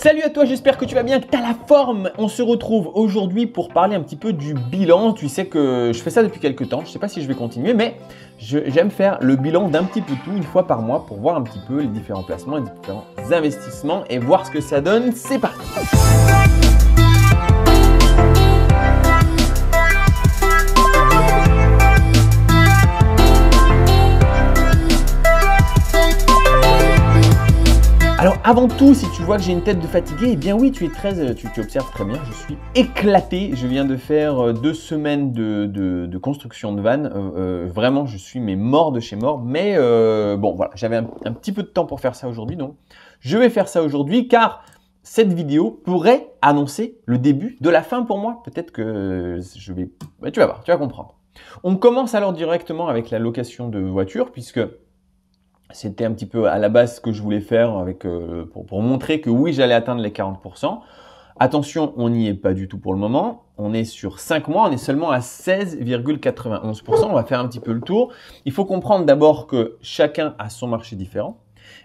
Salut à toi, j'espère que tu vas bien, que tu as la forme. On se retrouve aujourd'hui pour parler un petit peu du bilan. Tu sais que je fais ça depuis quelques temps, je ne sais pas si je vais continuer, mais j'aime faire le bilan d'un petit peu tout une fois par mois pour voir un petit peu les différents placements, les différents investissements et voir ce que ça donne. C'est parti Alors avant tout, si tu vois que j'ai une tête de fatigué, eh bien oui, tu es très, euh, tu, observes très bien, je suis éclaté. Je viens de faire euh, deux semaines de, construction de vannes. Euh, vraiment, je suis mais mort de chez mort. Mais bon, voilà, j'avais un, petit peu de temps pour faire ça aujourd'hui, donc je vais faire ça aujourd'hui car cette vidéo pourrait annoncer le début de la fin pour moi. Peut-être que je vais, bah, tu vas voir, tu vas comprendre. On commence alors directement avec la location de voiture puisque c'était un petit peu à la base ce que je voulais faire avec, euh, pour, montrer que oui, j'allais atteindre les 40%. Attention, on n'y est pas du tout pour le moment. On est sur 5 mois, on est seulement à 16,91%. On va faire un petit peu le tour. Il faut comprendre d'abord que chacun a son marché différent.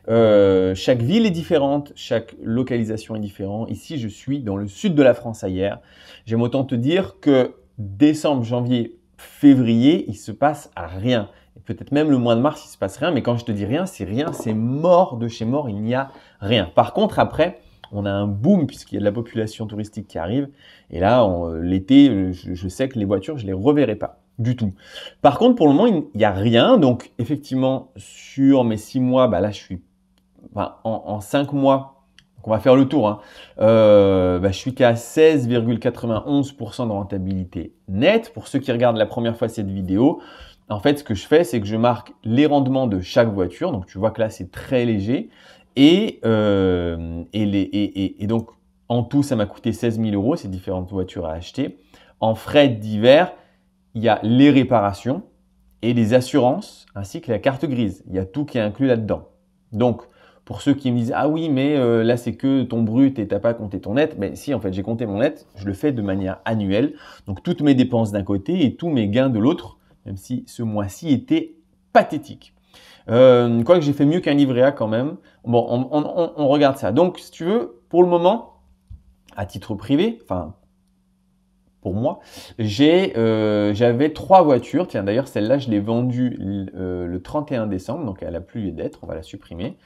Euh, chaque ville est différente, chaque localisation est différente. Ici, je suis dans le sud de la France ailleurs. J'aime autant te dire que décembre, janvier, février, il se passe à rien peut-être même le mois de mars, il se passe rien. Mais quand je te dis rien, c'est rien, c'est mort de chez mort, il n'y a rien. Par contre, après, on a un boom puisqu'il y a de la population touristique qui arrive. Et là, euh, l'été, euh, je, sais que les voitures, je les reverrai pas du tout. Par contre, pour le moment, il n'y a rien. Donc, effectivement, sur mes six mois, bah là, je suis en, cinq mois. on va faire le tour. Hein, euh, bah, je suis qu'à 16,91% de rentabilité nette. Pour ceux qui regardent la première fois cette vidéo, en fait, ce que je fais, c'est que je marque les rendements de chaque voiture. Donc, tu vois que là, c'est très léger. Et, euh, et, donc, en tout, ça m'a coûté 16 000 euros, ces différentes voitures à acheter. En frais divers, il y a les réparations et les assurances, ainsi que la carte grise. Il y a tout qui est inclus là-dedans. Donc, pour ceux qui me disent ah oui mais euh, là c'est que ton brut et t'as pas compté ton net, mais ben, si en fait j'ai compté mon net, je le fais de manière annuelle. Donc toutes mes dépenses d'un côté et tous mes gains de l'autre même si ce mois-ci était pathétique. Euh, quoique j'ai fait mieux qu'un livret A quand même. Bon, on, regarde ça. Donc, si tu veux, pour le moment, à titre privé, enfin, pour moi, euh, j'avais trois voitures. Tiens, d'ailleurs, celle-là, je l'ai vendue euh, le 31 décembre, donc elle a plus lieu d'être, on va la supprimer.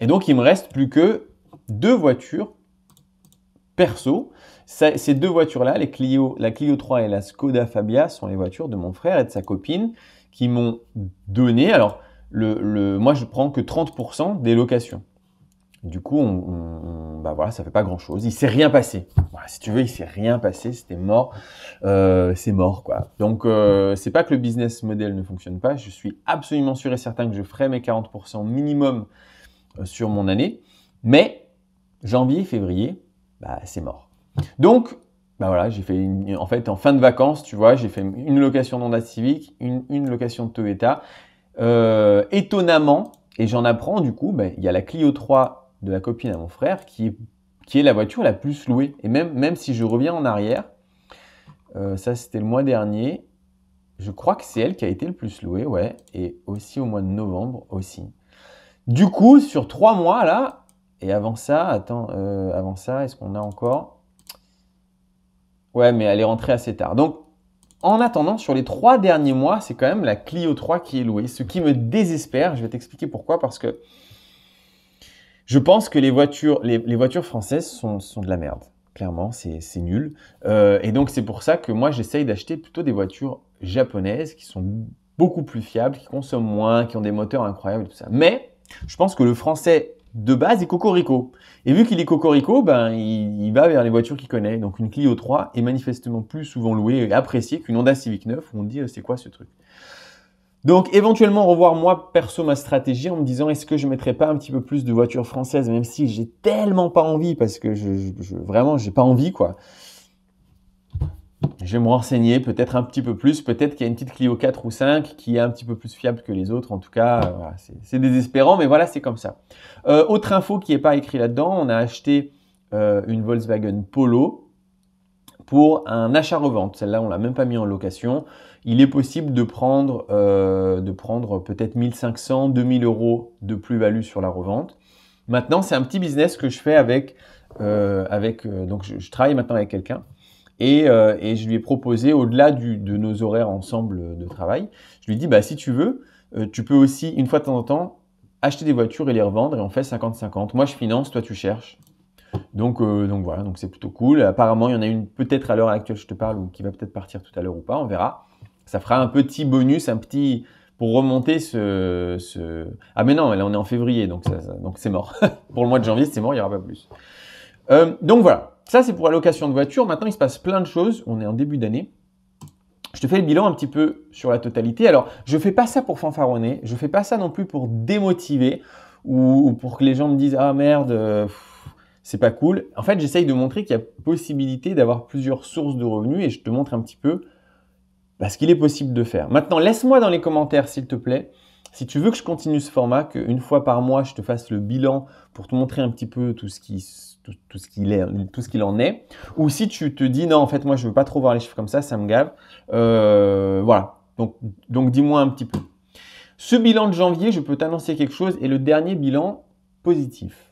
Et donc, il me reste plus que deux voitures perso ces deux voitures-là, la Clio 3 et la Skoda Fabia, sont les voitures de mon frère et de sa copine qui m'ont donné. Alors, le, moi, je prends que 30% des locations. Du coup, on, on, bah voilà, ça fait pas grand-chose. Il s'est rien passé. si tu veux, il s'est rien passé. C'était mort. Euh, c'est mort, quoi. Donc, euh, c'est pas que le business model ne fonctionne pas. Je suis absolument sûr et certain que je ferai mes 40% minimum euh, sur mon année. Mais janvier, février, bah, c'est mort. Donc, ben voilà, j'ai fait en fait en fin de vacances, tu vois, j'ai fait une location dans civique, une, location de Toyota. Euh, étonnamment, et j'en apprends du coup, bah, il y a la Clio 3 de la copine à mon frère qui est, la voiture la plus louée. Et même, même si je reviens en arrière, euh, ça c'était le mois dernier, je crois que c'est elle qui a été le plus louée, ouais, et aussi au mois de novembre aussi. Du coup, sur trois mois là, et avant ça, attends, euh, avant ça, est-ce qu'on a encore Ouais, mais elle est rentrée assez tard. Donc, en attendant, sur les trois derniers mois, c'est quand même la Clio 3 qui est louée. Ce qui me désespère, je vais t'expliquer pourquoi, parce que je pense que les voitures, les, voitures françaises sont, sont, de la merde. Clairement, c'est nul. Euh, et donc, c'est pour ça que moi, j'essaye d'acheter plutôt des voitures japonaises qui sont beaucoup plus fiables, qui consomment moins, qui ont des moteurs incroyables et tout ça. Mais je pense que le français de base est cocorico. Et vu qu'il est cocorico, ben, il, va vers les voitures qu'il connaît. Donc une Clio 3 est manifestement plus souvent louée et appréciée qu'une Honda Civic 9 où on dit euh, c'est quoi ce truc. Donc éventuellement revoir moi perso ma stratégie en me disant est-ce que je mettrais pas un petit peu plus de voitures françaises même si j'ai tellement pas envie parce que je, je, je vraiment j'ai pas envie quoi. Je vais me renseigner peut-être un petit peu plus. Peut-être qu'il y a une petite Clio 4 ou 5 qui est un petit peu plus fiable que les autres. En tout cas, euh, c'est désespérant, mais voilà, c'est comme ça. Euh, autre info qui n'est pas écrite là-dedans, on a acheté euh, une Volkswagen Polo pour un achat-revente. Celle-là, on ne l'a même pas mis en location. Il est possible de prendre, de prendre peut-être 1500, 2000 euros de plus-value sur la revente. Maintenant, c'est un petit business que je fais avec... avec donc, je travaille maintenant avec quelqu'un euh, et, je lui ai proposé, au-delà de nos horaires ensemble de travail, je lui ai dit, bah, si tu veux, euh, tu peux aussi, une fois de temps en temps, acheter des voitures et les revendre, et on fait 50-50. Moi, je finance, toi, tu cherches. Euh, donc, voilà, donc c'est plutôt cool. Apparemment, il y en a une peut-être à l'heure actuelle, je te parle, ou qui va peut-être partir tout à l'heure ou pas, on verra. Ça fera un petit bonus, un petit pour remonter ce, Ah mais non, là on est en février, donc donc c'est mort. pour le mois de janvier, c'est mort, il n'y aura pas plus. donc voilà. Ça, c'est pour la location de voiture. Maintenant, il se passe plein de choses. On est en début d'année. Je te fais le bilan un petit peu sur la totalité. Alors, je ne fais pas ça pour fanfaronner. Je ne fais pas ça non plus pour démotiver ou pour que les gens me disent Ah merde, euh, c'est pas cool. En fait, j'essaye de montrer qu'il y a possibilité d'avoir plusieurs sources de revenus et je te montre un petit peu bah, ce qu'il est possible de faire. Maintenant, laisse-moi dans les commentaires, s'il te plaît, si tu veux que je continue ce format, qu'une fois par mois, je te fasse le bilan pour te montrer un petit peu tout ce qui tout, ce qu'il est, tout ce qu'il en est. Ou si tu te dis non, en fait, moi, je veux pas trop voir les chiffres comme ça, ça me gave. Euh, voilà. Donc, donc dis-moi un petit peu. Ce bilan de janvier, je peux t'annoncer quelque chose, et le dernier bilan positif.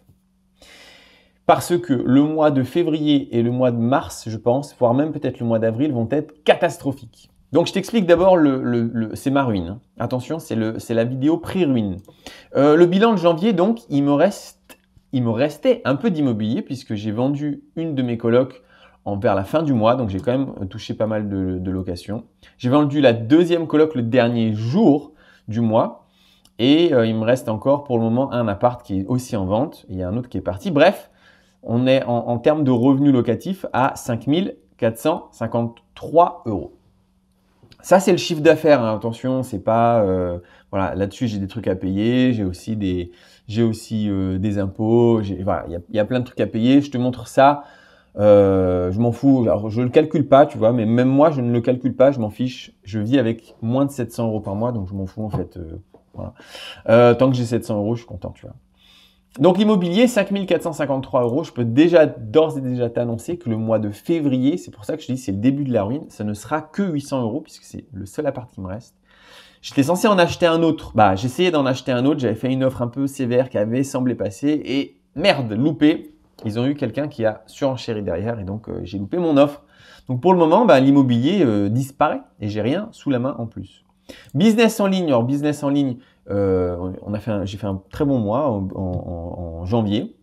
Parce que le mois de février et le mois de mars, je pense, voire même peut-être le mois d'avril, vont être catastrophiques. Donc je t'explique d'abord, le, le, c'est ma ruine. Hein. Attention, c'est la vidéo pré-ruine. Euh, le bilan de janvier, donc, il me reste il me restait un peu d'immobilier puisque j'ai vendu une de mes colocs vers la fin du mois, donc j'ai quand même euh, touché pas mal de, locations. J'ai vendu la deuxième coloc le dernier jour du mois et euh, il me reste encore pour le moment un appart qui est aussi en vente. Il y a un autre qui est parti. Bref, on est en, en termes de revenus locatifs à 5453 euros. Ça, c'est le chiffre d'affaires. Hein, attention, c'est pas. Euh, voilà, là-dessus, j'ai des trucs à payer. J'ai aussi des, j'ai aussi, euh, des impôts. Il voilà, y, a, y a plein de trucs à payer. Je te montre ça. Euh, je m'en fous. je ne le calcule pas, tu vois, mais même moi, je ne le calcule pas. Je m'en fiche. Je vis avec moins de 700 euros par mois, donc je m'en fous, en fait. voilà. tant que j'ai 700 euros, je suis content, tu vois. Donc l'immobilier, 5453 euros. Je peux déjà d'ores et déjà t'annoncer que le mois de février, c'est pour ça que je dis c'est le début de la ruine, ça ne sera que 800 euros puisque c'est le seul appart qui me reste. J'étais censé en acheter un autre. Bah, j'essayais d'en acheter un autre. J'avais fait une offre un peu sévère qui avait semblé passer et merde, loupé. Ils ont eu quelqu'un qui a surenchéri derrière et donc euh, j'ai loupé mon offre. Donc pour le moment, bah, l'immobilier euh, disparaît et j'ai rien sous la main en plus. Business en ligne. Alors, business en ligne, euh, on a fait j'ai fait un très bon mois en, janvier.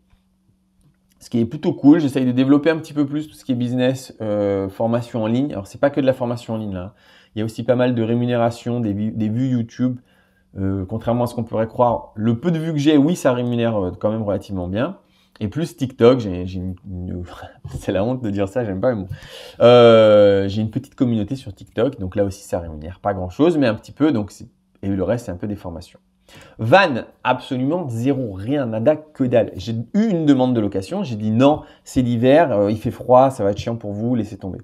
Ce qui est plutôt cool, j'essaye de développer un petit peu plus tout ce qui est business, euh, formation en ligne. Alors, c'est pas que de la formation en ligne là. Hein. Il y a aussi pas mal de rémunération, des, vues YouTube. Euh, contrairement à ce qu'on pourrait croire, le peu de vues que j'ai, oui, ça rémunère quand même relativement bien. Et plus TikTok, j'ai une, c'est la honte de dire ça, j'aime pas. Euh, j'ai une petite communauté sur TikTok, donc là aussi ça rémunère pas grand chose, mais un petit peu, donc et le reste c'est un peu des formations. Van, absolument zéro, rien, nada, que dalle. J'ai eu une demande de location, j'ai dit non, c'est l'hiver, euh, il fait froid, ça va être chiant pour vous, laissez tomber.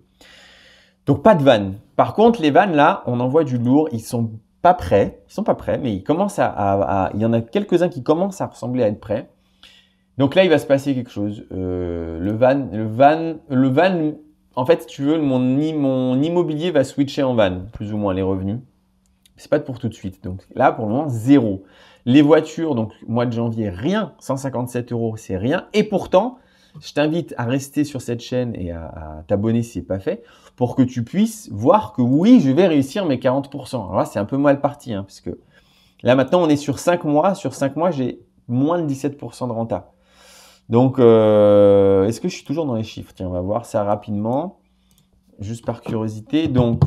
Donc pas de vannes. Par contre, les vannes là, on envoie du lourd, ils sont pas prêts, ils sont pas prêts, mais ils commencent il y en a quelques-uns qui commencent à ressembler à être prêts. Donc là, il va se passer quelque chose. Euh, le van, le van, le van. En fait, si tu veux, mon, mon immobilier va switcher en van, plus ou moins les revenus. C'est pas pour tout de suite. Donc là, pour le moment, zéro. Les voitures, donc mois de janvier, rien. 157 euros, c'est rien. Et pourtant, je t'invite à rester sur cette chaîne et à, t'abonner si ce n'est pas fait, pour que tu puisses voir que oui, je vais réussir mes 40%. Alors là, c'est un peu mal parti, hein, parce que là maintenant, on est sur 5 mois. Sur 5 mois, j'ai moins de 17% de renta. Donc, euh, est-ce que je suis toujours dans les chiffres Tiens, on va voir ça rapidement, juste par curiosité. Donc,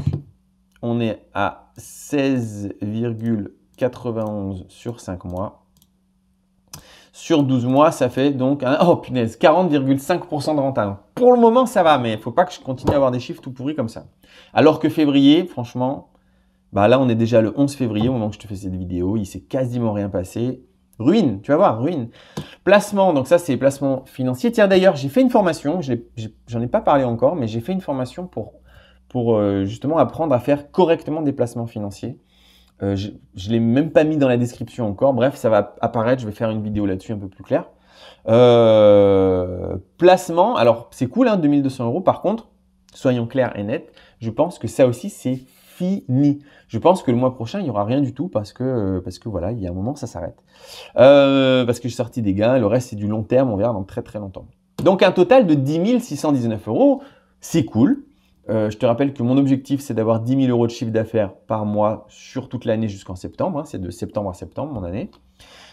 on est à 16,91 sur 5 mois. Sur 12 mois, ça fait donc un, oh punaise, 40,5% de rentable. Pour le moment, ça va, mais il ne faut pas que je continue à avoir des chiffres tout pourris comme ça. Alors que février, franchement, bah là, on est déjà le 11 février, au moment que je te fais cette vidéo, il s'est quasiment rien passé. Ruine, tu vas voir, ruine. Placement, donc ça c'est placement financier. Tiens d'ailleurs, j'ai fait une formation, j'en ai, pas parlé encore, mais j'ai fait une formation pour, euh, justement apprendre à faire correctement des placements financiers. Euh, je ne l'ai même pas mis dans la description encore. Bref, ça va apparaître, je vais faire une vidéo là-dessus un peu plus claire. Euh, placement, alors c'est cool, 2200 hein, euros. Par contre, soyons clairs et nets, je pense que ça aussi c'est fini. Je pense que le mois prochain, il n'y aura rien du tout parce que, euh, parce que voilà, il y a un moment, ça s'arrête. Euh, parce que j'ai sorti des gains, le reste, c'est du long terme, on verra dans très très longtemps. Donc un total de 10 619 euros, c'est cool. Euh, je te rappelle que mon objectif, c'est d'avoir 10 000 euros de chiffre d'affaires par mois sur toute l'année jusqu'en septembre. Hein, c'est de septembre à septembre, mon année.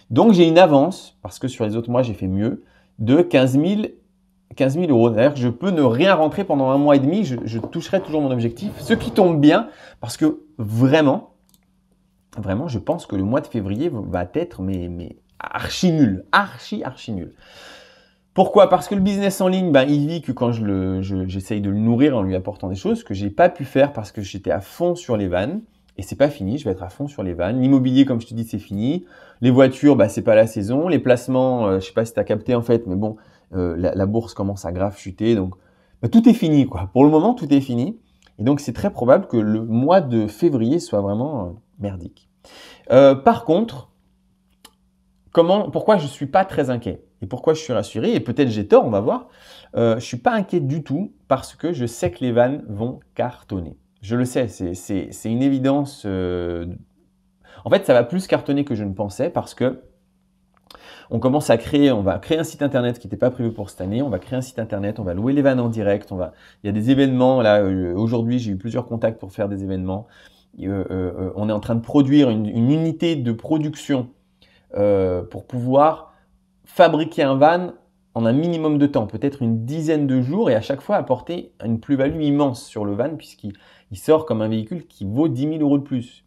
Donc j'ai une avance, parce que sur les autres mois, j'ai fait mieux, de 15 000 15 000 euros. d'ailleurs, je peux ne rien rentrer pendant un mois et demi, je, toucherai toujours mon objectif, ce qui tombe bien parce que vraiment, vraiment, je pense que le mois de février va être mais, mais archi nul, archi, archi nul. Pourquoi Parce que le business en ligne, ben, il vit que quand je j'essaye de le nourrir en lui apportant des choses que je n'ai pas pu faire parce que j'étais à fond sur les vannes. Et c'est pas fini, je vais être à fond sur les vannes. L'immobilier, comme je te dis, c'est fini. Les voitures, bah, ben, c'est pas la saison. Les placements, euh, je sais pas si tu as capté en fait, mais bon, euh, la, bourse commence à grave chuter. Donc, bah, tout est fini, quoi. Pour le moment, tout est fini. Et donc, c'est très probable que le mois de février soit vraiment euh, merdique. Euh, par contre, comment, pourquoi je ne suis pas très inquiet et pourquoi je suis rassuré Et peut-être j'ai tort, on va voir. je ne suis pas inquiet du tout parce que je sais que les vannes vont cartonner. Je le sais, c'est une évidence. En fait, ça va plus cartonner que je ne pensais parce que on commence à créer, on va créer un site internet qui n'était pas prévu pour cette année, on va créer un site internet, on va louer les vannes en direct, il y a des événements, là euh, aujourd'hui j'ai eu plusieurs contacts pour faire des événements, euh, euh, on est en train de produire une, unité de production pour pouvoir fabriquer un van en un minimum de temps, peut-être une dizaine de jours et à chaque fois apporter une plus-value immense sur le van puisqu'il sort comme un véhicule qui vaut 10 000 euros de plus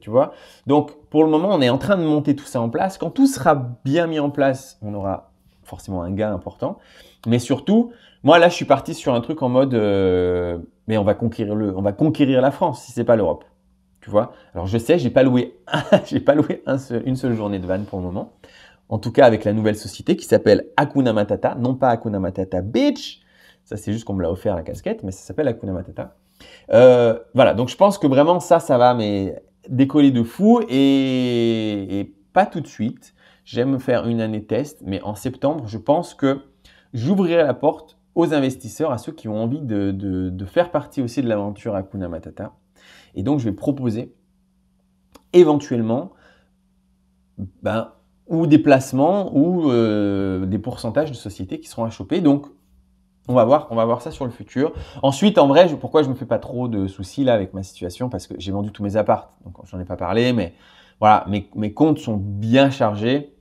tu vois. Donc, pour le moment, on est en train de monter tout ça en place. Quand tout sera bien mis en place, on aura forcément un gain important. Mais surtout, moi, là, je suis parti sur un truc en mode, euh, mais on va conquérir le, on va conquérir la France si c'est pas l'Europe. Tu vois Alors, je sais, j'ai pas loué, j'ai pas loué un une seule journée de van pour le moment. En tout cas, avec la nouvelle société qui s'appelle Akuna Matata, non pas Akuna Matata Beach. Ça, c'est juste qu'on me l'a offert la casquette, mais ça s'appelle Akuna Matata. Euh, voilà, donc je pense que vraiment ça, ça va, mais décoller de fou et, pas tout de suite. J'aime faire une année test, mais en septembre, je pense que j'ouvrirai la porte aux investisseurs, à ceux qui ont envie de, faire partie aussi de l'aventure Hakuna Matata. Et donc, je vais proposer éventuellement ben, ou des placements ou euh, des pourcentages de sociétés qui seront à choper. Donc, on va voir, on va voir ça sur le futur. Ensuite, en vrai, je, pourquoi je me fais pas trop de soucis là avec ma situation Parce que j'ai vendu tous mes apparts, donc j'en ai pas parlé, mais voilà, mes, comptes sont bien chargés,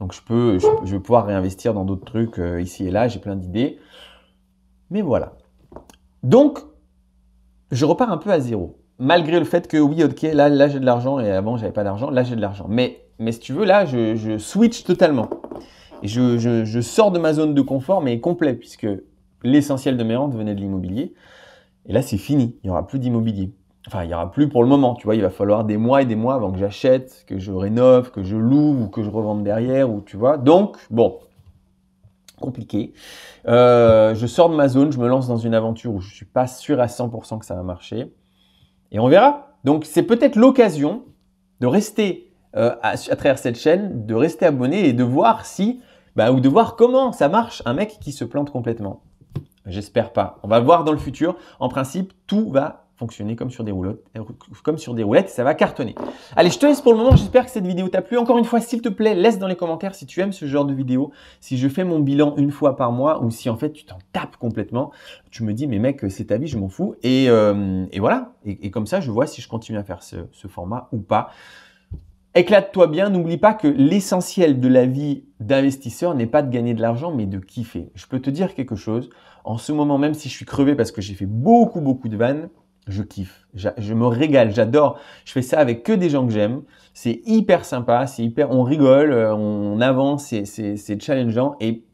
donc je peux, je, vais pouvoir réinvestir dans d'autres trucs euh, ici et là. J'ai plein d'idées, mais voilà. Donc, je repars un peu à zéro, malgré le fait que oui, ok, là, là j'ai de l'argent et avant j'avais pas d'argent, là j'ai de l'argent. Mais, mais si tu veux, là, je, switch totalement. Et je, sors de ma zone de confort, mais complet, puisque l'essentiel de mes rentes venait de l'immobilier. Et là, c'est fini. Il n'y aura plus d'immobilier. Enfin, il n'y aura plus pour le moment. Tu vois, il va falloir des mois et des mois avant que j'achète, que je rénove, que je loue ou que je revende derrière. Ou tu vois. Donc, bon, compliqué. Euh, je sors de ma zone, je me lance dans une aventure où je ne suis pas sûr à 100% que ça va marcher. Et on verra. Donc, c'est peut-être l'occasion de rester euh, à, travers cette chaîne, de rester abonné et de voir si, bah, ou de voir comment ça marche un mec qui se plante complètement. J'espère pas. On va voir dans le futur. En principe, tout va fonctionner comme sur des roulettes, euh, comme sur des roulettes, ça va cartonner. Allez, je te laisse pour le moment, j'espère que cette vidéo t'a plu. Encore une fois, s'il te plaît, laisse dans les commentaires si tu aimes ce genre de vidéo, si je fais mon bilan une fois par mois ou si en fait tu t'en tapes complètement, tu me dis mais mec, c'est ta vie, je m'en fous. Et, euh, voilà, et, comme ça, je vois si je continue à faire ce format ou pas. Éclate-toi bien, n'oublie pas que l'essentiel de la vie d'investisseur n'est pas de gagner de l'argent, mais de kiffer. Je peux te dire quelque chose, en ce moment même si je suis crevé parce que j'ai fait beaucoup, beaucoup de vannes, je kiffe, je me régale, j'adore. Je fais ça avec que des gens que j'aime. C'est hyper sympa, c'est hyper, on rigole, euh, on avance, c'est challengeant. Et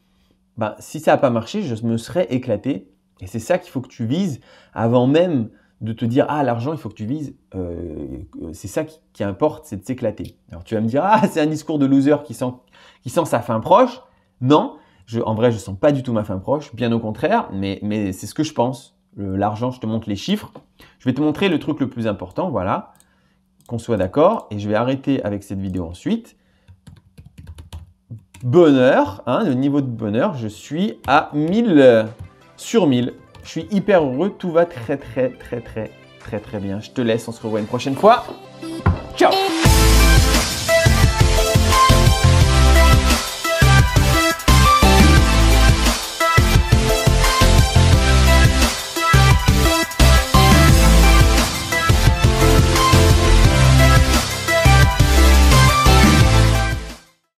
ben, si ça n'a pas marché, je me serais éclaté. Et c'est ça qu'il faut que tu vises avant même de te dire ah l'argent il faut que tu vises euh, euh, c'est ça qui, importe c'est de s'éclater alors tu vas me dire ah c'est un discours de loser qui sent qui sent sa fin proche non en vrai je sens pas du tout ma fin proche bien au contraire mais mais c'est ce que je pense l'argent je te montre les chiffres je vais te montrer le truc le plus important voilà qu'on soit d'accord et je vais arrêter avec cette vidéo ensuite bonheur hein, le niveau de bonheur je suis à 1000 sur 1000 je suis hyper heureux. Tout va très, très, très, très, très, très bien. Je te laisse. On se revoit une prochaine fois. Ciao